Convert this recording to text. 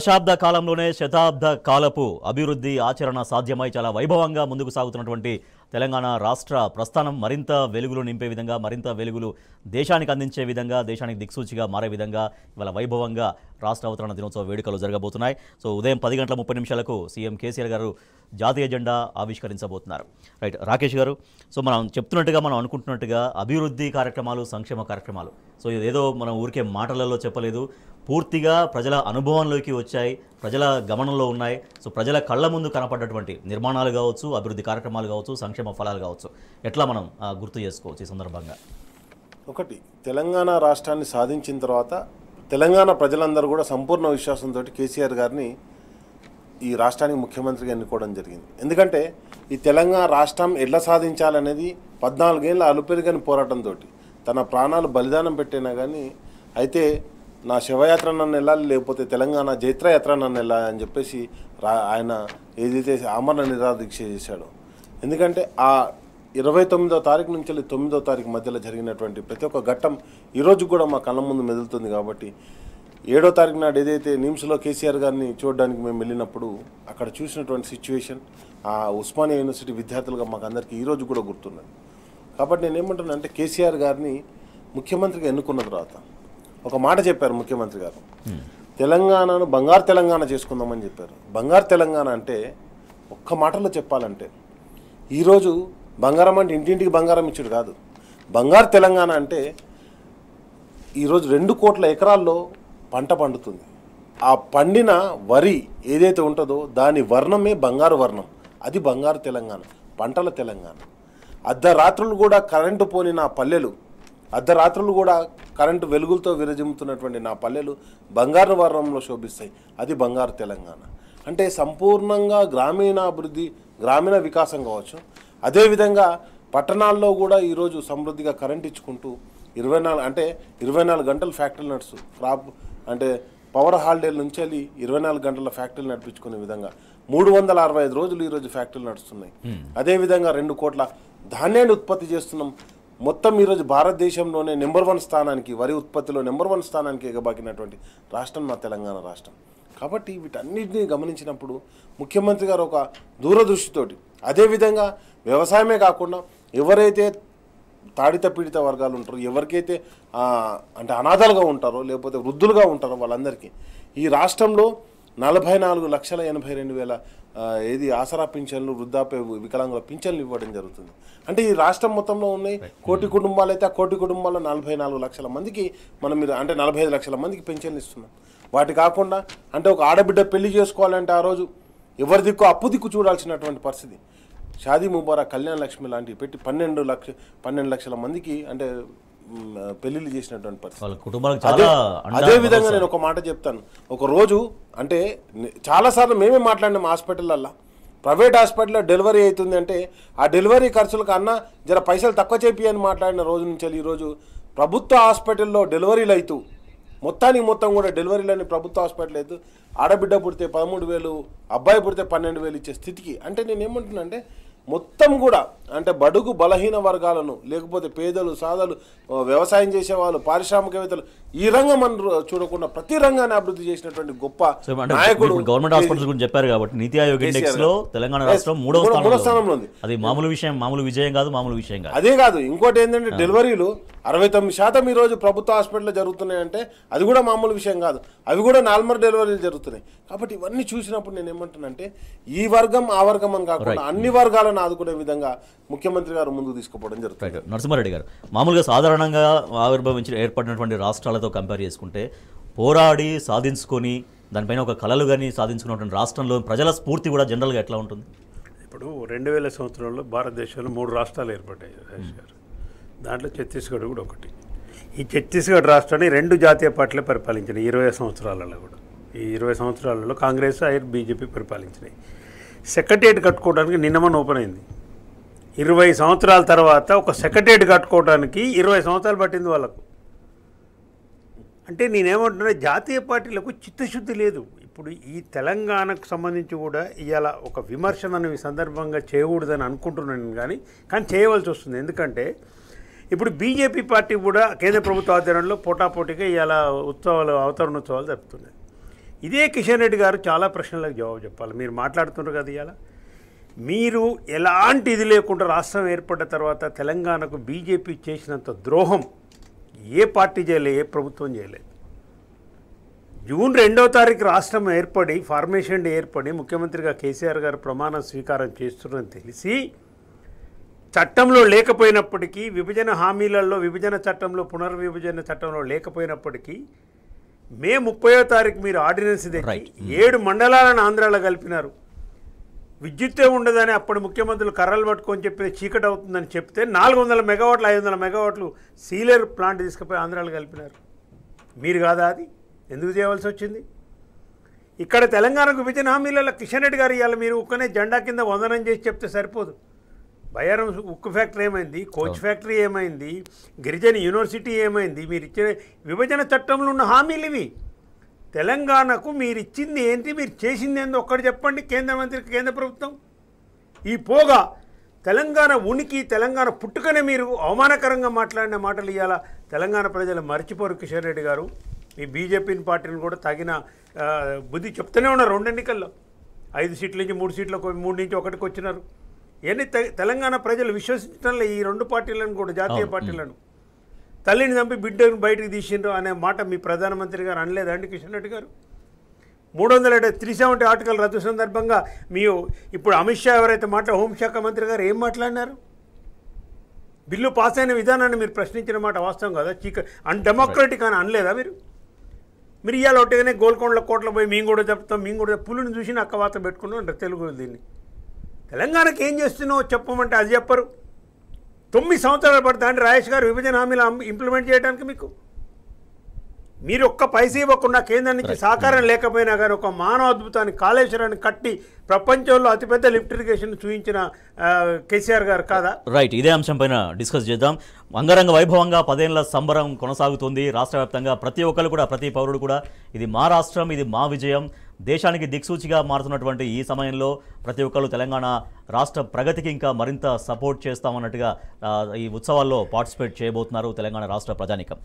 దశాబ్ద కాలంలోనే శతాబ్ద కాలపు అభివృద్ధి ఆచరణ సాధ్యమై చాలా వైభవంగా ముందుకు సాగుతున్నటువంటి తెలంగాణ రాష్ట్ర ప్రస్థానం మరింత వెలుగులు నింపే విధంగా మరింత వెలుగులు దేశానికి అందించే విధంగా దేశానికి దిక్సూచిగా మారే విధంగా ఇవాళ వైభవంగా రాష్ట్ర అవతరణ దినోత్సవ వేడుకలు జరగబోతున్నాయి సో ఉదయం పది గంటల ముప్పై నిమిషాలకు సీఎం కేసీఆర్ గారు జాతీయ జెండా ఆవిష్కరించబోతున్నారు రైట్ రాకేష్ గారు సో మనం చెప్తున్నట్టుగా మనం అనుకుంటున్నట్టుగా అభివృద్ధి కార్యక్రమాలు సంక్షేమ కార్యక్రమాలు సో ఏదో మనం ఊరికే మాటలలో చెప్పలేదు పూర్తిగా ప్రజల అనుభవంలోకి వచ్చాయి ప్రజల గమనంలో ఉన్నాయి సో ప్రజల కళ్ళ ముందు కనపడ్డటువంటి నిర్మాణాలు కావచ్చు అభివృద్ధి కార్యక్రమాలు కావచ్చు సంక్షేమ ఫలాలు కావచ్చు ఎట్లా మనం గుర్తు చేసుకోవచ్చు ఈ సందర్భంగా ఒకటి తెలంగాణ రాష్ట్రాన్ని సాధించిన తర్వాత తెలంగాణ ప్రజలందరూ కూడా సంపూర్ణ విశ్వాసంతో కేసీఆర్ గారిని ఈ రాష్ట్రానికి ముఖ్యమంత్రిగా ఎన్నుకోవడం జరిగింది ఎందుకంటే ఈ తెలంగాణ రాష్ట్రం ఎట్లా సాధించాలనేది పద్నాలుగేళ్ళ అలుపెరుగని పోరాటంతో తన ప్రాణాలు బలిదానం పెట్టినా కానీ అయితే నా శివయాత్ర నన్ను వెళ్ళాలి లేకపోతే తెలంగాణ జైత్రయాత్ర నన్ను వెళ్ళాలి అని చెప్పేసి రా ఆయన ఏదైతే ఆమరణ నిరాదీక్ష చేశాడు ఎందుకంటే ఆ ఇరవై తొమ్మిదో తారీఖు నుంచి వెళ్ళి తొమ్మిదో తారీఖు మధ్యలో జరిగినటువంటి ప్రతి ఒక్క ఘట్టం ఈరోజు కూడా మా కళ్ళ ముందు మెదులుతుంది కాబట్టి ఏడో తారీఖు నాడు ఏదైతే నిమ్స్లో కేసీఆర్ గారిని చూడడానికి మేము వెళ్ళినప్పుడు అక్కడ చూసినటువంటి సిచ్యువేషన్ ఆ ఉస్మానియా యూనివర్సిటీ విద్యార్థులుగా మాకు అందరికీ ఈరోజు కూడా గుర్తున్నది కాబట్టి నేను అంటే కేసీఆర్ గారిని ముఖ్యమంత్రిగా ఎన్నుకున్న తర్వాత ఒక మాట చెప్పారు ముఖ్యమంత్రి గారు తెలంగాణను బంగారు తెలంగాణ చేసుకుందామని చెప్పారు బంగారు తెలంగాణ అంటే ఒక్క మాటలో చెప్పాలంటే ఈరోజు బంగారం అంటే ఇంటింటికి బంగారం ఇచ్చుడు కాదు బంగారు తెలంగాణ అంటే ఈరోజు రెండు కోట్ల ఎకరాల్లో పంట పండుతుంది ఆ పండిన వరి ఏదైతే ఉంటుందో దాని వర్ణమే బంగారు వర్ణం అది బంగారు తెలంగాణ పంటల తెలంగాణ అర్ధరాత్రులు కూడా కరెంటు పోని నా పల్లెలు అర్ధరాత్రులు కూడా కరెంటు వెలుగులతో విరజిమ్ముతున్నటువంటి నా పల్లెలు బంగారు వర్ణంలో శోభిస్తాయి అది బంగారు తెలంగాణ అంటే సంపూర్ణంగా గ్రామీణాభివృద్ధి గ్రామీణ వికాసం కావచ్చు అదేవిధంగా పట్టణాల్లో కూడా ఈరోజు సమృద్ధిగా కరెంట్ ఇచ్చుకుంటూ ఇరవై నాలుగు అంటే ఇరవై నాలుగు గంటలు ఫ్యాక్టరీలు నడుస్తూ క్రాప్ అంటే పవర్ హాలిడేల నుంచి వెళ్ళి ఇరవై నాలుగు గంటల ఫ్యాక్టరీలు నడిపించుకునే విధంగా మూడు వందల అరవై ఐదు రోజులు ఈరోజు ఫ్యాక్టరీలు నడుస్తున్నాయి అదేవిధంగా రెండు కోట్ల ధాన్యాన్ని ఉత్పత్తి చేస్తున్నాం మొత్తం ఈరోజు భారతదేశంలోనే నెంబర్ వన్ స్థానానికి వరి ఉత్పత్తిలో నెంబర్ వన్ స్థానానికి ఎగబాకినటువంటి రాష్ట్రం మా తెలంగాణ రాష్ట్రం కాబట్టి వీటన్నిటినీ గమనించినప్పుడు ముఖ్యమంత్రి గారు ఒక దూరదృష్టితోటి అదేవిధంగా వ్యవసాయమే కాకుండా ఎవరైతే తాడిత పీడిత వర్గాలు ఉంటారో ఎవరికైతే అంటే అనాథాలుగా ఉంటారో లేకపోతే వృద్ధులుగా ఉంటారో వాళ్ళందరికీ ఈ రాష్ట్రంలో నలభై నాలుగు లక్షల ఎనభై రెండు వేల ఏది ఆసరా పింఛన్లు వృద్ధాప్య వికలాంగుల పింఛన్లు ఇవ్వడం జరుగుతుంది అంటే ఈ రాష్ట్రం మొత్తంలో ఉన్నాయి కోటి కుటుంబాలు అయితే ఆ కోటి కుటుంబాల్లో నలభై నాలుగు లక్షల మందికి మనం మీరు అంటే నలభై ఐదు లక్షల మందికి పింఛన్లు ఇస్తున్నాం వాటి కాకుండా అంటే ఒక ఆడబిడ్డ పెళ్లి చేసుకోవాలంటే ఆ రోజు ఎవరి దిక్కు అప్పు దిక్కు చూడాల్సినటువంటి పరిస్థితి షాదీ ముబారా కళ్యాణ లక్ష్మి లాంటివి పెట్టి పన్నెండు లక్ష పన్నెండు లక్షల మందికి అంటే పెళ్లిళ్ళు చేసినటువంటి పరిస్థితి అదే విధంగా నేను ఒక మాట చెప్తాను ఒక రోజు అంటే చాలాసార్లు మేమే మాట్లాడినాం హాస్పిటల్లల్లో ప్రైవేట్ హాస్పిటల్లో డెలివరీ అవుతుంది అంటే ఆ డెలివరీ ఖర్చుల కన్నా జర పైసలు తక్కువ చెప్పి అని మాట్లాడిన రోజు నుంచి ఈరోజు ప్రభుత్వ హాస్పిటల్లో డెలివరీలు అవుతూ మొత్తానికి మొత్తం కూడా డెలివరీలని ప్రభుత్వ హాస్పిటల్ అవుతూ ఆడబిడ్డ పుడితే పదమూడు వేలు అబ్బాయి పుడితే పన్నెండు వేలు ఇచ్చే స్థితికి అంటే నేను ఏమంటున్నా అంటే మొత్తం కూడా అంటే బడుగు బలహీన వర్గాలను లేకపోతే పేదలు సాదలు వ్యవసాయం చేసేవాళ్ళు పారిశ్రామికవేత్తలు ఈ రంగం మనం చూడకుండా ప్రతి రంగాన్ని అభివృద్ధి చేసినటువంటి గొప్ప నాయకుడు గవర్నమెంట్ హాస్పిటల్స్ గురించి చెప్పారు కాబట్టి నీతి ఆయోగ్ ఇండెక్స్ లో తెలంగాణ రాష్ట్రం మూడో స్థానంలో ఉంది అది మామూలు విషయం మామూలు విజయం కాదు మామూలు విషయం కాదు అదే కాదు ఇంకోటి ఏంటంటే డెలివరీలు అరవై తొమ్మిది శాతం ఈ రోజు ప్రభుత్వ హాస్పిటల్లో జరుగుతున్నాయంటే అది కూడా మామూలు విషయం కాదు అవి కూడా నార్మల్ డెలివరీలు జరుగుతున్నాయి కాబట్టి ఇవన్నీ చూసినప్పుడు నేను ఏమంటానంటే ఈ వర్గం ఆ వర్గం అని కాకుండా అన్ని వర్గాల ప్రజలను ఆదుకునే విధంగా ముఖ్యమంత్రి గారు ముందుకు తీసుకుపోవడం జరుగుతుంది నరసింహారెడ్డి గారు మామూలుగా సాధారణంగా ఆవిర్భవించిన ఏర్పడినటువంటి రాష్ట్రాలతో కంపేర్ చేసుకుంటే పోరాడి సాధించుకొని దానిపైన ఒక కళలు కానీ సాధించుకున్నటువంటి రాష్ట్రంలో ప్రజల స్ఫూర్తి కూడా జనరల్గా ఎట్లా ఉంటుంది ఇప్పుడు రెండు వేల సంవత్సరంలో భారతదేశంలో మూడు రాష్ట్రాలు ఏర్పడ్డాయి గారు దాంట్లో ఛత్తీస్గఢ్ కూడా ఒకటి ఈ ఛత్తీస్గఢ్ రాష్ట్రాన్ని రెండు జాతీయ పార్టీలు పరిపాలించినాయి ఇరవై సంవత్సరాలలో కూడా ఈ ఇరవై సంవత్సరాలలో కాంగ్రెస్ ఆయన బీజేపీ పరిపాలించినాయి సెక్రటేట్ కట్టుకోవడానికి నిన్నమని ఓపెన్ అయింది ఇరవై సంవత్సరాల తర్వాత ఒక సెక్రటేట్ కట్టుకోవడానికి ఇరవై సంవత్సరాలు పట్టింది వాళ్ళకు అంటే నేనేమంటున్నా జాతీయ పార్టీలకు చిత్తశుద్ధి లేదు ఇప్పుడు ఈ తెలంగాణకు సంబంధించి కూడా ఇవాళ ఒక విమర్శన ఈ సందర్భంగా చేయకూడదని అనుకుంటున్నాను కానీ కానీ చేయవలసి వస్తుంది ఎందుకంటే ఇప్పుడు బీజేపీ పార్టీ కూడా కేంద్ర ప్రభుత్వ ఆధ్వర్యంలో పోటాపోటీగా ఇవాళ ఉత్సవాలు అవతరణోత్సవాలు ఉత్సవాలు జరుపుతున్నాయి ఇదే కిషన్ రెడ్డి గారు చాలా ప్రశ్నలకు జవాబు చెప్పాలి మీరు మాట్లాడుతున్నారు కదా ఇవాళ మీరు ఎలాంటి ఇది లేకుండా రాష్ట్రం ఏర్పడ్డ తర్వాత తెలంగాణకు బీజేపీ చేసినంత ద్రోహం ఏ పార్టీ చేయలే ఏ ప్రభుత్వం చేయలేదు జూన్ రెండవ తారీఖు రాష్ట్రం ఏర్పడి ఫార్మేషన్ డే ఏర్పడి ముఖ్యమంత్రిగా కేసీఆర్ గారు ప్రమాణ స్వీకారం చేస్తున్నారని తెలిసి చట్టంలో లేకపోయినప్పటికీ విభజన హామీలలో విభజన చట్టంలో పునర్విభజన చట్టంలో లేకపోయినప్పటికీ మే ముప్పయో తారీఖు మీరు ఆర్డినెన్స్ తెచ్చి hmm. ఏడు మండలాలను ఆంధ్రాలో కలిపినారు విద్యుత్తే ఉండదని అప్పుడు ముఖ్యమంత్రులు కర్రలు పట్టుకొని చెప్పిన చీకటి అవుతుందని చెప్తే నాలుగు వందల మెగావాట్లు ఐదు వందల మెగావాట్లు సీలర్ ప్లాంట్ తీసుకుపోయి ఆంధ్రాలో కలిపినారు మీరు కాదా అది ఎందుకు చేయవలసి వచ్చింది ఇక్కడ తెలంగాణకు విభజన హామీలలో కిషన్ రెడ్డి గారు ఇవాళ మీరు ఒక్కనే జెండా కింద వందనం చేసి చెప్తే సరిపోదు బయారం ఉక్కు ఫ్యాక్టరీ ఏమైంది కోచ్ ఫ్యాక్టరీ ఏమైంది గిరిజన యూనివర్సిటీ ఏమైంది మీరు ఇచ్చిన విభజన చట్టంలో ఉన్న హామీలు ఇవి తెలంగాణకు మీరు ఇచ్చింది ఏంటి మీరు చేసింది ఏంది ఒక్కటి చెప్పండి కేంద్ర మంత్రికి కేంద్ర ప్రభుత్వం ఈ పోగా తెలంగాణ ఉనికి తెలంగాణ పుట్టుకనే మీరు అవమానకరంగా మాట్లాడిన మాటలు ఇవాళ తెలంగాణ ప్రజలు మర్చిపోరు కిషన్ రెడ్డి గారు మీ బీజేపీని పార్టీని కూడా తగిన బుద్ధి చెప్తూనే ఉన్నారు రెండు ఎన్నికల్లో ఐదు సీట్ల నుంచి మూడు సీట్లకు మూడు నుంచి ఒకటికి వచ్చినారు ఎన్ని తెలంగాణ ప్రజలు విశ్వసించడంలో ఈ రెండు పార్టీలను కూడా జాతీయ పార్టీలను తల్లిని చంపి బిడ్డను బయటకు తీసిండ్రు అనే మాట మీ ప్రధానమంత్రి గారు అనలేదండి కిషన్ రెడ్డి గారు మూడు వందల త్రీ సెవెంటీ ఆర్టికల్ రద్దు సందర్భంగా మీ ఇప్పుడు అమిత్ షా ఎవరైతే మాట్లా హోంశాఖ మంత్రి గారు ఏం మాట్లాడినారు బిల్లు పాస్ అయిన విధానాన్ని మీరు ప్రశ్నించిన మాట వాస్తవం కదా చీక అన్ డెమోక్రటిక్ అని అనలేదా మీరు మీరు ఇవాళ ఒకటిగానే గోల్కొండలో కోట్ల పోయి మేము కూడా చెప్తాం మేము కూడా పులిని చూసి అక్కవాత పెట్టుకున్నాం తెలుగు దీన్ని తెలంగాణకి ఏం చేస్తున్నావు చెప్పమంటే అది చెప్పరు తొమ్మిది సంవత్సరాలు పడుతుంది అంటే రాజేష్ గారు విభజన హామీలు ఇంప్లిమెంట్ చేయడానికి మీకు మీరు ఒక్క పైస ఇవ్వకుండా కేంద్రం నుంచి సహకారం mm. లేకపోయినా కానీ ఒక మానవ అద్భుతాన్ని కాళేశ్వరాన్ని కట్టి ప్రపంచంలో అతిపెద్ద లిఫ్ట్ ఇరిగేషన్ చూపించిన కేసీఆర్ గారు కాదా రైట్ ఇదే అంశం పైన డిస్కస్ చేద్దాం అంగరంగ వైభవంగా పదేళ్ల సంబరం కొనసాగుతుంది రాష్ట్ర ప్రతి ఒక్కరు కూడా ప్రతి పౌరుడు కూడా ఇది మా రాష్ట్రం ఇది మా విజయం దేశానికి దిక్సూచిగా మారుతున్నటువంటి ఈ సమయంలో ప్రతి ఒక్కరు తెలంగాణ రాష్ట్ర ప్రగతికి ఇంకా మరింత సపోర్ట్ చేస్తామన్నట్టుగా ఈ ఉత్సవాల్లో పార్టిసిపేట్ చేయబోతున్నారు తెలంగాణ రాష్ట్ర ప్రజానికం